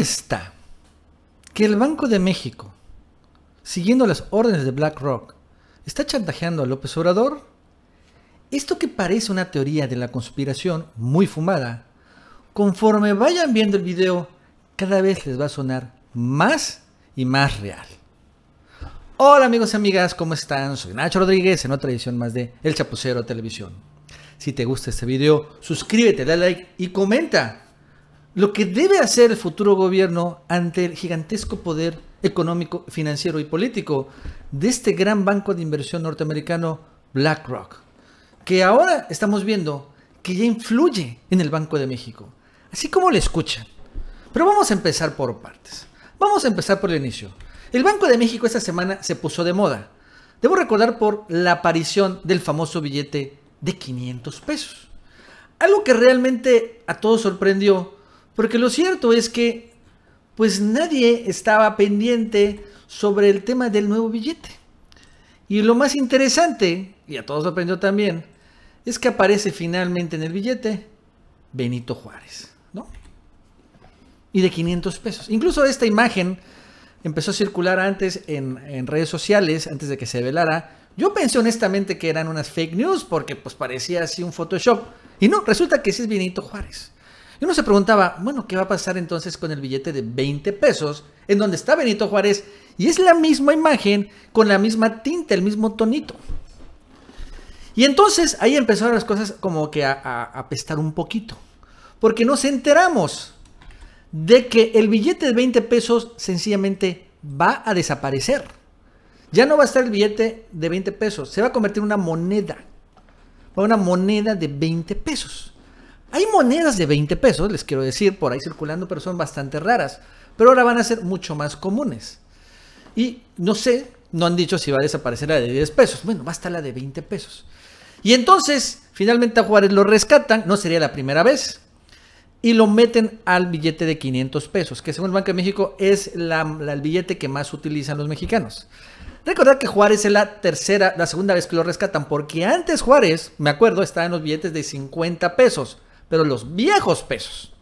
está que el Banco de México, siguiendo las órdenes de BlackRock, está chantajeando a López Obrador, esto que parece una teoría de la conspiración muy fumada, conforme vayan viendo el video, cada vez les va a sonar más y más real. Hola amigos y amigas, ¿cómo están? Soy Nacho Rodríguez en otra edición más de El Chapucero Televisión. Si te gusta este video, suscríbete, dale like y comenta lo que debe hacer el futuro gobierno ante el gigantesco poder económico, financiero y político de este gran banco de inversión norteamericano BlackRock, que ahora estamos viendo que ya influye en el Banco de México, así como le escuchan. Pero vamos a empezar por partes. Vamos a empezar por el inicio. El Banco de México esta semana se puso de moda. Debo recordar por la aparición del famoso billete de 500 pesos. Algo que realmente a todos sorprendió porque lo cierto es que pues nadie estaba pendiente sobre el tema del nuevo billete. Y lo más interesante, y a todos sorprendió también, es que aparece finalmente en el billete Benito Juárez, ¿no? Y de 500 pesos. Incluso esta imagen empezó a circular antes en, redes sociales, antes de que se velara. Yo pensé honestamente que eran unas fake news porque pues parecía así un Photoshop. Y no, resulta que sí es Benito Juárez. Y uno se preguntaba, bueno, ¿qué va a pasar entonces con el billete de 20 pesos en donde está Benito Juárez? Y es la misma imagen con la misma tinta, el mismo tonito. Y entonces ahí empezaron las cosas como que a, apestar un poquito. Porque nos enteramos de que el billete de 20 pesos sencillamente va a desaparecer. Ya no va a estar el billete de 20 pesos, se va a convertir en una moneda. Una moneda de 20 pesos. Hay monedas de 20 pesos, les quiero decir, por ahí circulando, pero son bastante raras. Pero ahora van a ser mucho más comunes. Y no sé, no han dicho si va a desaparecer la de 10 pesos. Bueno, va a estar la de 20 pesos. Y entonces, finalmente a Juárez lo rescatan, no sería la primera vez. Y lo meten al billete de 500 pesos, que según el Banco de México es el billete que más utilizan los mexicanos. Recordad que Juárez es la tercera, la segunda vez que lo rescatan, porque antes Juárez, me acuerdo, estaba en los billetes de 50 pesos pero los viejos pesos.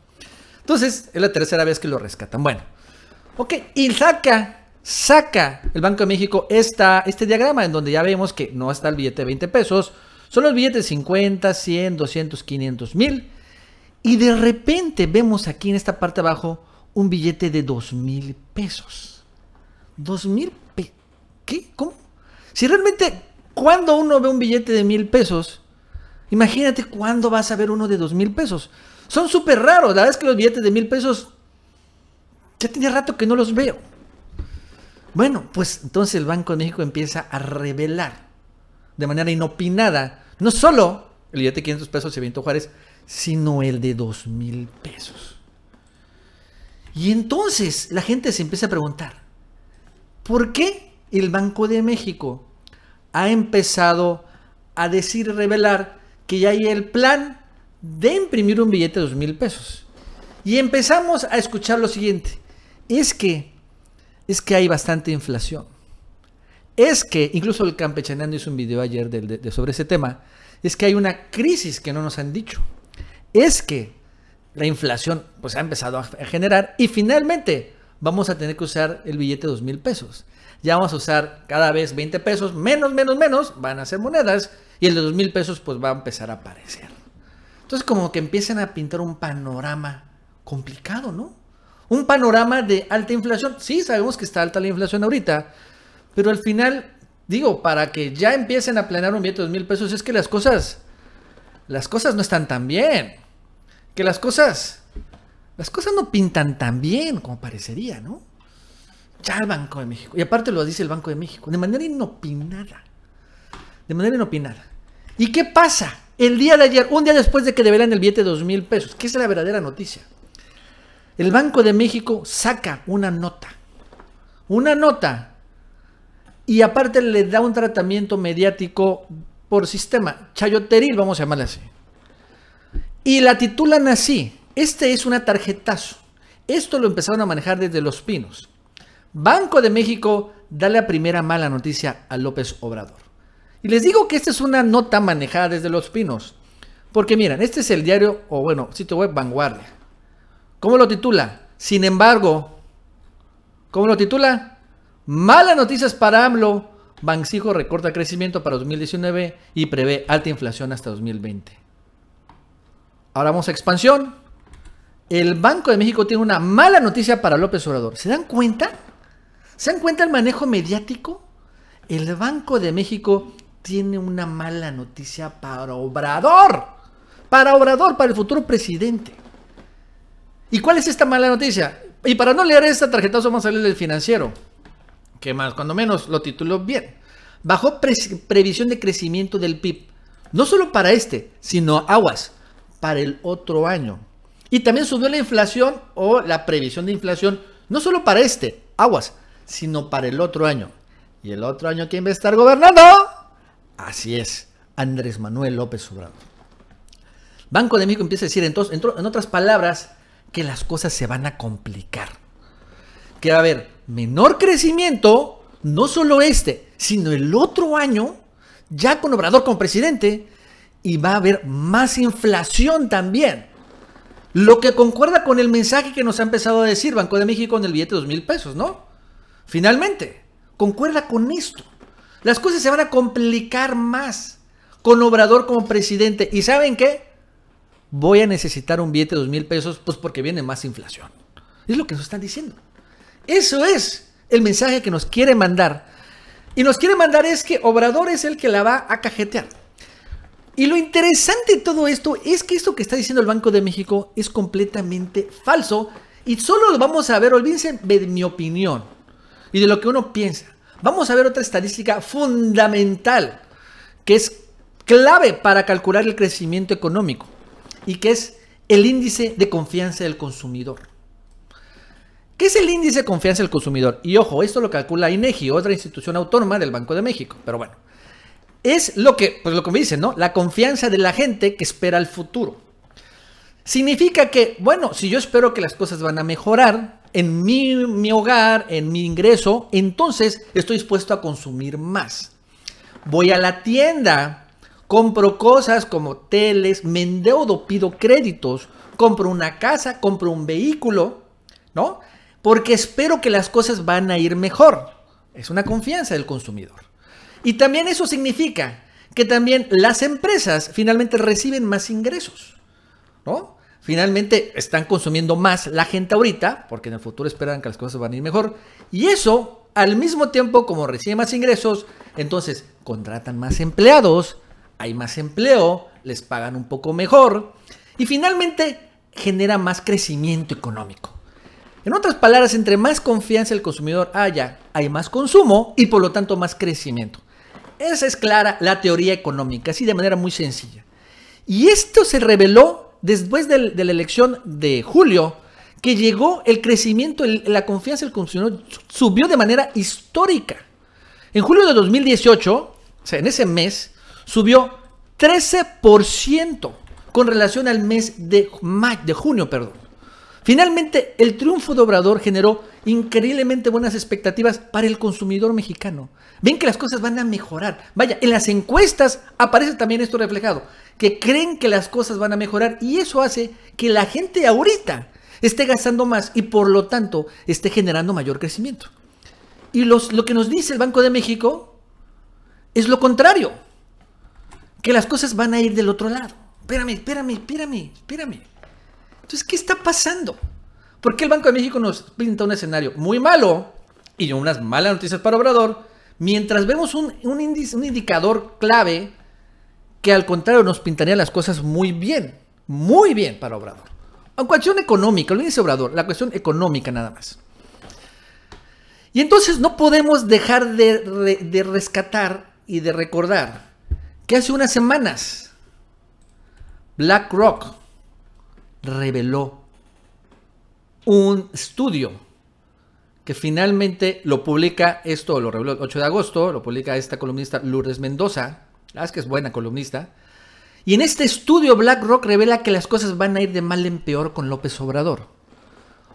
Entonces, es la tercera vez que lo rescatan. Bueno, ok, y saca, saca el Banco de México esta, este diagrama en donde ya vemos que no está el billete de 20 pesos, son los billetes de 50, 100, 200, 500 mil. Y de repente vemos aquí en esta parte abajo un billete de 2000 pesos. 2000 mil ¿Qué? ¿Cómo? Si realmente cuando uno ve un billete de mil pesos, Imagínate cuándo vas a ver uno de dos mil pesos. Son súper raros. La verdad es que los billetes de mil pesos ya tenía rato que no los veo. Bueno, pues entonces el Banco de México empieza a revelar de manera inopinada no solo el billete de 500 pesos de Benito Juárez, sino el de 2 mil pesos. Y entonces la gente se empieza a preguntar, ¿por qué el Banco de México ha empezado a decir, revelar que ya hay el plan de imprimir un billete de dos mil pesos. Y empezamos a escuchar lo siguiente. Es que, es que hay bastante inflación. Es que, incluso el campechanando hizo un video ayer sobre ese tema, es que hay una crisis que no nos han dicho. Es que la inflación pues ha empezado a generar y finalmente vamos a tener que usar el billete de dos mil pesos. Ya vamos a usar cada vez 20 pesos, menos, menos, menos, van a ser monedas y el de 2 mil pesos pues va a empezar a aparecer. Entonces como que empiecen a pintar un panorama complicado, ¿no? Un panorama de alta inflación. Sí, sabemos que está alta la inflación ahorita, pero al final, digo, para que ya empiecen a planear un bien de dos mil pesos, es que las cosas, las cosas no están tan bien. Que las cosas, las cosas no pintan tan bien como parecería, ¿no? Ya el Banco de México. Y aparte lo dice el Banco de México, de manera inopinada de manera inopinada. ¿Y qué pasa? El día de ayer, un día después de que develan el billete de dos mil pesos, que es la verdadera noticia, el Banco de México saca una nota. Una nota. Y aparte le da un tratamiento mediático por sistema, chayoteril, vamos a llamarle así. Y la titulan así. Este es una tarjetazo. Esto lo empezaron a manejar desde Los Pinos. Banco de México da la primera mala noticia a López Obrador. Y les digo que esta es una nota manejada desde Los Pinos. Porque miren, este es el diario, o bueno, sitio web Vanguardia. ¿Cómo lo titula? Sin embargo, ¿cómo lo titula? Malas noticias para AMLO. Banxijo recorta crecimiento para 2019 y prevé alta inflación hasta 2020. Ahora vamos a expansión. El Banco de México tiene una mala noticia para López Obrador. ¿Se dan cuenta? ¿Se dan cuenta el manejo mediático? El Banco de México tiene una mala noticia para Obrador. Para Obrador, para el futuro presidente. ¿Y cuál es esta mala noticia? Y para no leer esta tarjeta vamos a leer del financiero. que más? Cuando menos lo tituló bien. Bajó previsión de crecimiento del PIB. No solo para este, sino aguas, para el otro año. Y también subió la inflación o la previsión de inflación, no solo para este, aguas, sino para el otro año. ¿Y el otro año quién va a estar gobernando? Así es, Andrés Manuel López Obrador. Banco de México empieza a decir, entonces, en otras palabras, que las cosas se van a complicar. Que va a haber menor crecimiento, no solo este, sino el otro año, ya con Obrador como presidente, y va a haber más inflación también. Lo que concuerda con el mensaje que nos ha empezado a decir Banco de México en el billete de dos mil pesos, ¿no? Finalmente, concuerda con esto. Las cosas se van a complicar más con Obrador como presidente. ¿Y saben qué? Voy a necesitar un billete de dos mil pesos, pues porque viene más inflación. Es lo que nos están diciendo. Eso es el mensaje que nos quiere mandar. Y nos quiere mandar es que Obrador es el que la va a cajetear. Y lo interesante de todo esto es que esto que está diciendo el Banco de México es completamente falso. Y solo lo vamos a ver, olvídense de mi opinión y de lo que uno piensa. Vamos a ver otra estadística fundamental que es clave para calcular el crecimiento económico y que es el índice de confianza del consumidor. ¿Qué es el índice de confianza del consumidor? Y ojo, esto lo calcula INEGI, otra institución autónoma del Banco de México, pero bueno. Es lo que, pues lo que me dicen, ¿no? La confianza de la gente que espera el futuro. Significa que, bueno, si yo espero que las cosas van a mejorar, en mi, hogar, en mi ingreso, entonces estoy dispuesto a consumir más. Voy a la tienda, compro cosas como teles, me endeudo, pido créditos, compro una casa, compro un vehículo, ¿no? Porque espero que las cosas van a ir mejor. Es una confianza del consumidor. Y también eso significa que también las empresas finalmente reciben más ingresos, ¿no? Finalmente están consumiendo más la gente ahorita, porque en el futuro esperan que las cosas van a ir mejor. Y eso, al mismo tiempo, como reciben más ingresos, entonces contratan más empleados, hay más empleo, les pagan un poco mejor. Y finalmente genera más crecimiento económico. En otras palabras, entre más confianza el consumidor haya, hay más consumo y por lo tanto más crecimiento. Esa es clara la teoría económica, así de manera muy sencilla. Y esto se reveló después de la elección de julio, que llegó el crecimiento, la confianza del consumidor subió de manera histórica. En julio de 2018, o sea, en ese mes, subió 13% con relación al mes de, de junio. Perdón. Finalmente, el triunfo de Obrador generó increíblemente buenas expectativas para el consumidor mexicano. Ven que las cosas van a mejorar. Vaya, en las encuestas aparece también esto reflejado, que creen que las cosas van a mejorar y eso hace que la gente ahorita esté gastando más y por lo tanto esté generando mayor crecimiento. Y los, lo que nos dice el Banco de México es lo contrario, que las cosas van a ir del otro lado. Espérame, espérame, espérame, espérame. Entonces, ¿qué está pasando? Porque el Banco de México nos pinta un escenario muy malo y unas malas noticias para Obrador? Mientras vemos un, indicador clave que al contrario nos pintaría las cosas muy bien, muy bien para Obrador. La cuestión económica, lo dice Obrador, la cuestión económica nada más. Y entonces no podemos dejar de, de rescatar y de recordar que hace unas semanas BlackRock reveló un estudio que finalmente lo publica, esto lo reveló el 8 de agosto, lo publica esta columnista Lourdes Mendoza, la que es buena columnista, y en este estudio BlackRock revela que las cosas van a ir de mal en peor con López Obrador.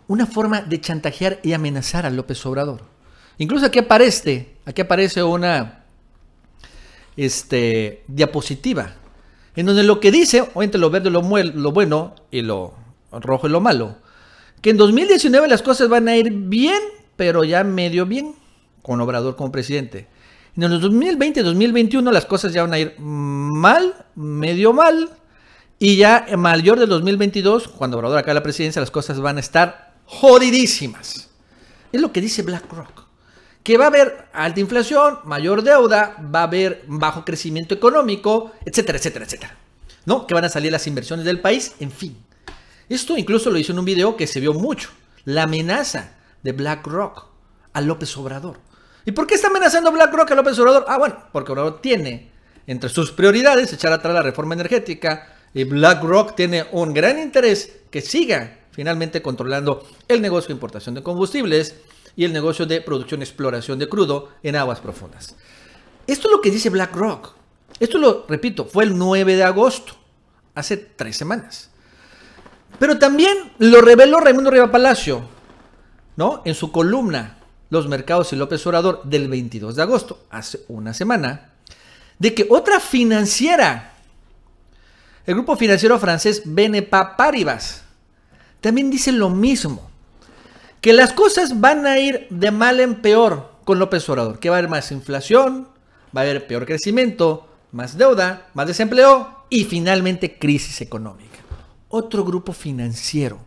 Una forma de chantajear y amenazar a López Obrador. Incluso aquí aparece, aquí aparece una este, diapositiva, en donde lo que dice, o entre lo verde, lo, lo bueno y lo rojo y lo malo, que en 2019 las cosas van a ir bien, pero ya medio bien, con Obrador como presidente. En el 2020-2021 las cosas ya van a ir mal, medio mal, y ya en mayor del 2022, cuando Obrador acá la presidencia, las cosas van a estar jodidísimas. Es lo que dice BlackRock. Que va a haber alta inflación, mayor deuda, va a haber bajo crecimiento económico, etcétera, etcétera, etcétera. ¿No? Que van a salir las inversiones del país, en fin. Esto incluso lo hizo en un video que se vio mucho, la amenaza de BlackRock a López Obrador. ¿Y por qué está amenazando BlackRock a López Obrador? Ah, bueno, porque Obrador tiene entre sus prioridades echar atrás la reforma energética y BlackRock tiene un gran interés que siga finalmente controlando el negocio de importación de combustibles y el negocio de producción y exploración de crudo en aguas profundas. Esto es lo que dice BlackRock. Esto lo repito, fue el 9 de agosto, hace tres semanas. Pero también lo reveló Raimundo Riva Palacio, ¿no? En su columna Los mercados y López Obrador del 22 de agosto, hace una semana, de que otra financiera, el grupo financiero francés BNP Paribas, también dice lo mismo, que las cosas van a ir de mal en peor con López Obrador, que va a haber más inflación, va a haber peor crecimiento, más deuda, más desempleo y finalmente crisis económica otro grupo financiero,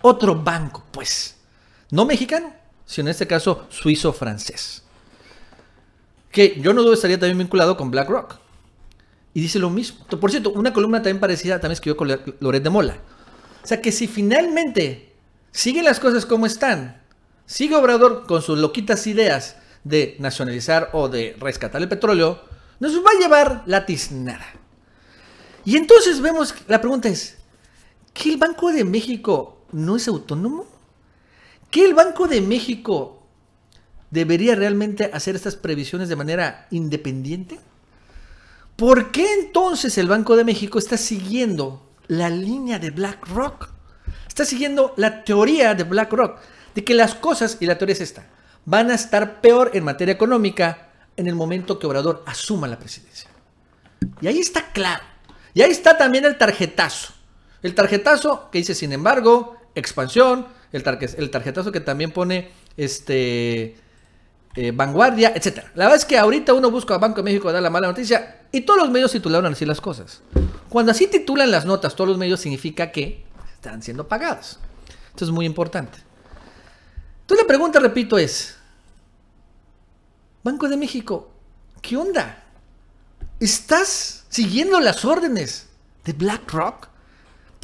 otro banco, pues, no mexicano, sino en este caso suizo-francés, que yo no dudo estaría también vinculado con BlackRock. Y dice lo mismo. Por cierto, una columna también parecida también escribió con Loret de Mola. O sea que si finalmente siguen las cosas como están, sigue Obrador con sus loquitas ideas de nacionalizar o de rescatar el petróleo, nos va a llevar la tiznada. Y entonces vemos, la pregunta es, ¿Que el Banco de México no es autónomo? ¿Que el Banco de México debería realmente hacer estas previsiones de manera independiente? ¿Por qué entonces el Banco de México está siguiendo la línea de BlackRock? Está siguiendo la teoría de BlackRock de que las cosas, y la teoría es esta, van a estar peor en materia económica en el momento que Obrador asuma la presidencia. Y ahí está claro. Y ahí está también el tarjetazo. El tarjetazo que dice, sin embargo, expansión, el, el tarjetazo que también pone este eh, vanguardia, etc. La verdad es que ahorita uno busca a Banco de México dar la mala noticia y todos los medios titularon así las cosas. Cuando así titulan las notas, todos los medios significa que están siendo pagados. Esto es muy importante. Entonces la pregunta, repito, es, Banco de México, ¿qué onda? ¿Estás siguiendo las órdenes de BlackRock?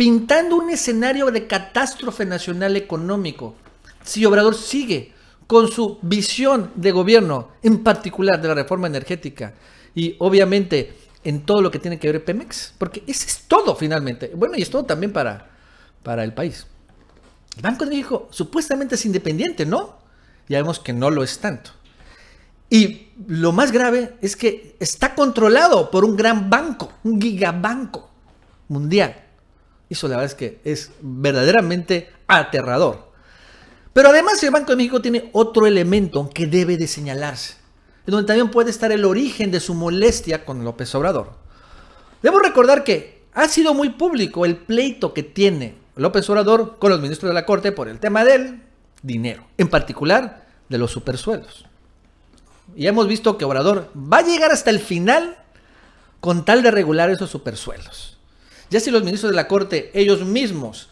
pintando un escenario de catástrofe nacional económico. Si Obrador sigue con su visión de gobierno, en particular de la reforma energética y obviamente en todo lo que tiene que ver Pemex, porque ese es todo finalmente. Bueno, y es todo también para, para el país. El Banco de México supuestamente es independiente, ¿no? Ya vemos que no lo es tanto. Y lo más grave es que está controlado por un gran banco, un gigabanco mundial. Eso la verdad es que es verdaderamente aterrador. Pero además el Banco de México tiene otro elemento que debe de señalarse, en donde también puede estar el origen de su molestia con López Obrador. Debo recordar que ha sido muy público el pleito que tiene López Obrador con los ministros de la Corte por el tema del dinero, en particular de los supersuelos. Y hemos visto que Obrador va a llegar hasta el final con tal de regular esos supersuelos. Ya si los ministros de la Corte ellos mismos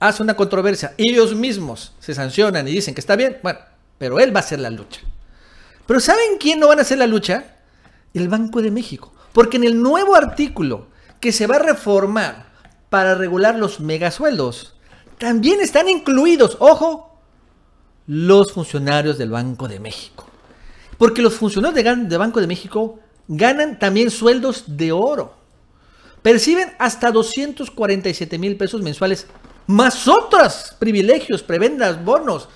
hacen una controversia, ellos mismos se sancionan y dicen que está bien, bueno, pero él va a hacer la lucha. Pero ¿saben quién no van a hacer la lucha? El Banco de México. Porque en el nuevo artículo que se va a reformar para regular los megasueldos, también están incluidos, ojo, los funcionarios del Banco de México. Porque los funcionarios de, Banco de México ganan también sueldos de oro perciben hasta 247 mil pesos mensuales, más otros privilegios, prebendas, bonos,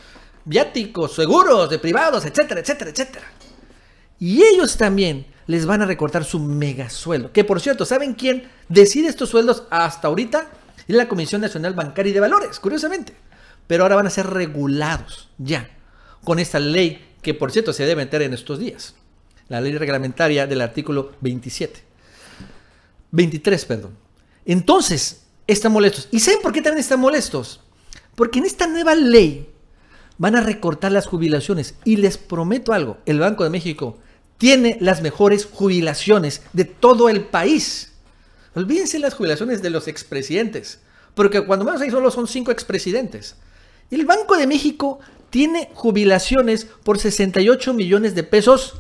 viáticos, seguros de privados, etcétera, etcétera, etcétera. Y ellos también les van a recortar su mega sueldo. Que por cierto, ¿saben quién decide estos sueldos hasta ahorita? Es la Comisión Nacional Bancaria y de Valores, curiosamente. Pero ahora van a ser regulados ya con esta ley que por cierto se debe meter en estos días. La ley reglamentaria del artículo 27. 23, perdón. Entonces, están molestos. ¿Y saben por qué también están molestos? Porque en esta nueva ley van a recortar las jubilaciones. Y les prometo algo, el Banco de México tiene las mejores jubilaciones de todo el país. Olvídense las jubilaciones de los expresidentes, porque cuando menos ahí solo son cinco expresidentes. El Banco de México tiene jubilaciones por 68 millones de pesos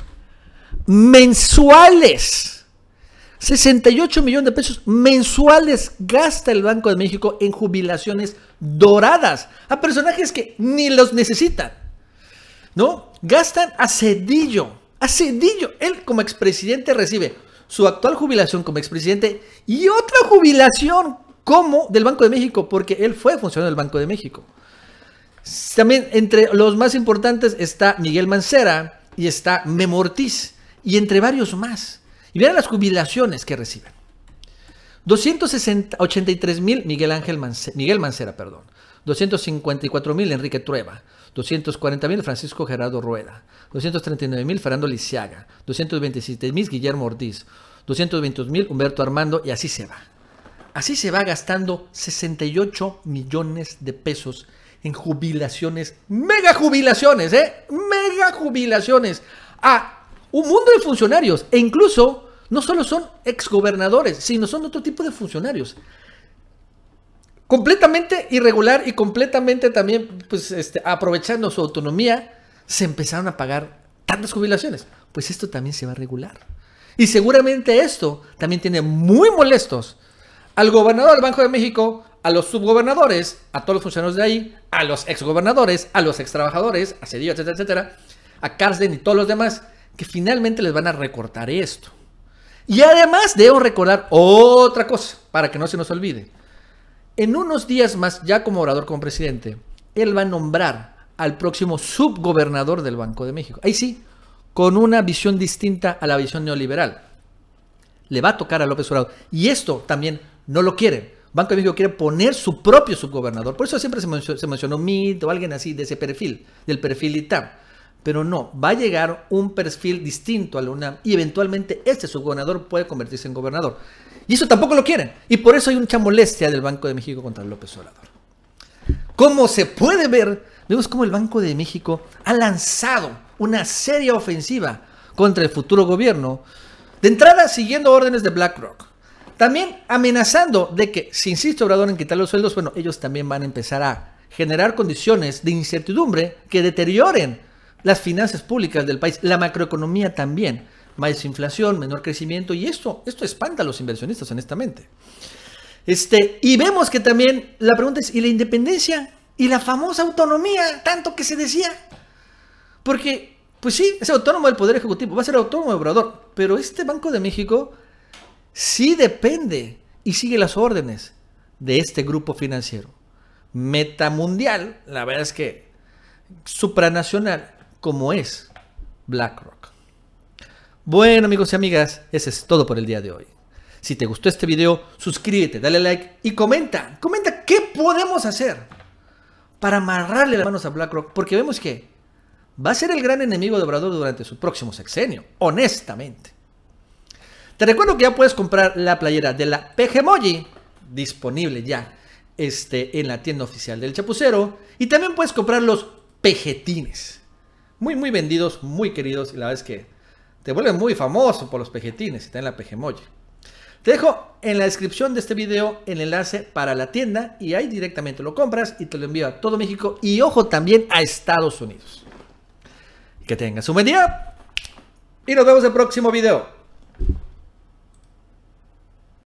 mensuales. 68 millones de pesos mensuales gasta el Banco de México en jubilaciones doradas a personajes que ni los necesitan. ¿No? Gastan a Cedillo. A Cedillo. Él como expresidente recibe su actual jubilación como expresidente y otra jubilación como del Banco de México, porque él fue funcionario del Banco de México. También entre los más importantes está Miguel Mancera y está Memortiz y entre varios más. Y vean las jubilaciones que reciben. 283 mil Miguel Ángel Mancera, Miguel Mancera, perdón. 254 mil Enrique Trueba. 240 mil Francisco Gerardo Rueda. 239 mil Fernando Lisiaga. 227 mil Guillermo Ortiz. 222 mil Humberto Armando y así se va. Así se va gastando 68 millones de pesos en jubilaciones, mega jubilaciones, ¿eh? Mega jubilaciones a un mundo de funcionarios e incluso no solo son exgobernadores, sino son otro tipo de funcionarios. Completamente irregular y completamente también pues, este, aprovechando su autonomía, se empezaron a pagar tantas jubilaciones. Pues esto también se va a regular. Y seguramente esto también tiene muy molestos al gobernador del Banco de México, a los subgobernadores, a todos los funcionarios de ahí, a los exgobernadores, a los extrabajadores, a Cedillo, etcétera, etcétera, a Carsden y todos los demás que finalmente les van a recortar esto. Y además debo recordar otra cosa, para que no se nos olvide. En unos días más, ya como orador, como presidente, él va a nombrar al próximo subgobernador del Banco de México. Ahí sí, con una visión distinta a la visión neoliberal. Le va a tocar a López Obrador. Y esto también no lo quiere. Banco de México quiere poner su propio subgobernador. Por eso siempre se mencionó, se o alguien así de ese perfil, del perfil tal. Pero no, va a llegar un perfil distinto a la UNAM y eventualmente este subgobernador puede convertirse en gobernador. Y eso tampoco lo quieren. Y por eso hay mucha molestia del Banco de México contra López Obrador. Como se puede ver, vemos cómo el Banco de México ha lanzado una seria ofensiva contra el futuro gobierno, de entrada siguiendo órdenes de BlackRock. También amenazando de que si insiste Obrador en quitar los sueldos, bueno, ellos también van a empezar a generar condiciones de incertidumbre que deterioren las finanzas públicas del país, la macroeconomía también, más inflación, menor crecimiento y esto, esto espanta a los inversionistas, honestamente. Este, y vemos que también la pregunta es, ¿y la independencia? ¿Y la famosa autonomía? Tanto que se decía. Porque, pues sí, es autónomo del Poder Ejecutivo, va a ser autónomo de Obrador, pero este Banco de México sí depende y sigue las órdenes de este grupo financiero. Metamundial, la verdad es que supranacional, como es BlackRock. Bueno amigos y amigas, ese es todo por el día de hoy. Si te gustó este video, suscríbete, dale like y comenta. Comenta qué podemos hacer para amarrarle las manos a BlackRock, porque vemos que va a ser el gran enemigo de Obrador durante su próximo sexenio, honestamente. Te recuerdo que ya puedes comprar la playera de la PGMoji, disponible ya este, en la tienda oficial del Chapucero, y también puedes comprar los pejetines muy, muy vendidos, muy queridos y la verdad es que te vuelven muy famoso por los pejetines y en la pejemolle Te dejo en la descripción de este video el enlace para la tienda y ahí directamente lo compras y te lo envío a todo México y ojo también a Estados Unidos. Que tengas un buen día y nos vemos en el próximo video.